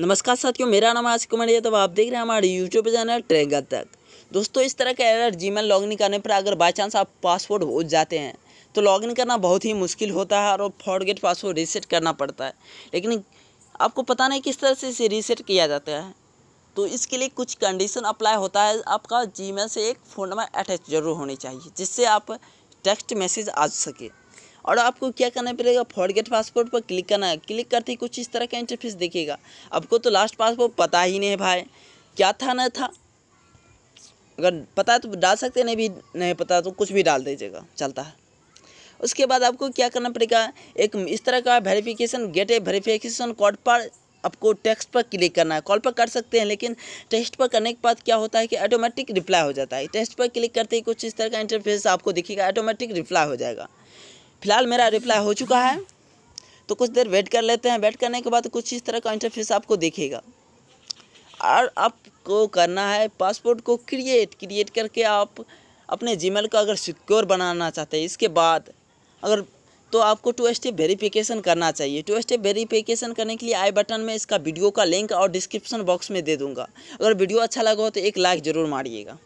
नमस्कार साथियों मेरा नाम आशिक कुमार यादव तो आप देख रहे हैं हमारे यूट्यूब चैनल ट्रेगा तक दोस्तों इस तरह का एरर जीमेल लॉगिन करने पर अगर बाई चांस आप पासवर्ड हो जाते हैं तो लॉगिन करना बहुत ही मुश्किल होता है और फॉरगेट पासवर्ड रीसेट करना पड़ता है लेकिन आपको पता नहीं किस तरह से इसे रीसेट किया जाता है तो इसके लिए कुछ कंडीशन अप्लाई होता है आपका जी से एक फ़ोन नंबर अटैच जरूर होनी चाहिए जिससे आप टेक्स्ट मैसेज आ सके और आपको क्या करना पड़ेगा फॉरगेट पासपोर्ट पर क्लिक करना है क्लिक करते ही कुछ इस तरह का इंटरफेस देखेगा आपको तो लास्ट पासपोर्ट पता ही नहीं भाई क्या था ना था अगर पता है तो डाल सकते नहीं भी नहीं पता तो कुछ भी डाल दीजिएगा चलता है उसके बाद आपको क्या करना पड़ेगा एक इस तरह का verification get a verification code पर आपको टेक्स्ट पर क्लिक करना है कॉल पर कर सकते हैं लेकिन टेस्ट पर करने के बाद क्या होता है कि ऑटोमेटिक रिप्लाई हो जाता है टेस्ट पर क्लिक करते ही कुछ इस तरह का इंटरफेस आपको दिखेगा ऑटोमेटिक रिप्लाई हो जाएगा फिलहाल मेरा रिप्लाई हो चुका है तो कुछ देर वेट कर लेते हैं वेट करने के बाद कुछ इस तरह का इंटरफेस आपको देखेगा और आपको करना है पासपोर्ट को क्रिएट क्रिएट करके आप अपने जीमेल को अगर सिक्योर बनाना चाहते हैं इसके बाद अगर तो आपको टू स्टेप वेरीफिकेशन करना चाहिए टू स्टेप वेरीफिकेशन करने के लिए आई बटन में इसका वीडियो का लिंक और डिस्क्रिप्शन बॉक्स में दे दूंगा अगर वीडियो अच्छा लगा हो तो एक लाइक ज़रूर मारिएगा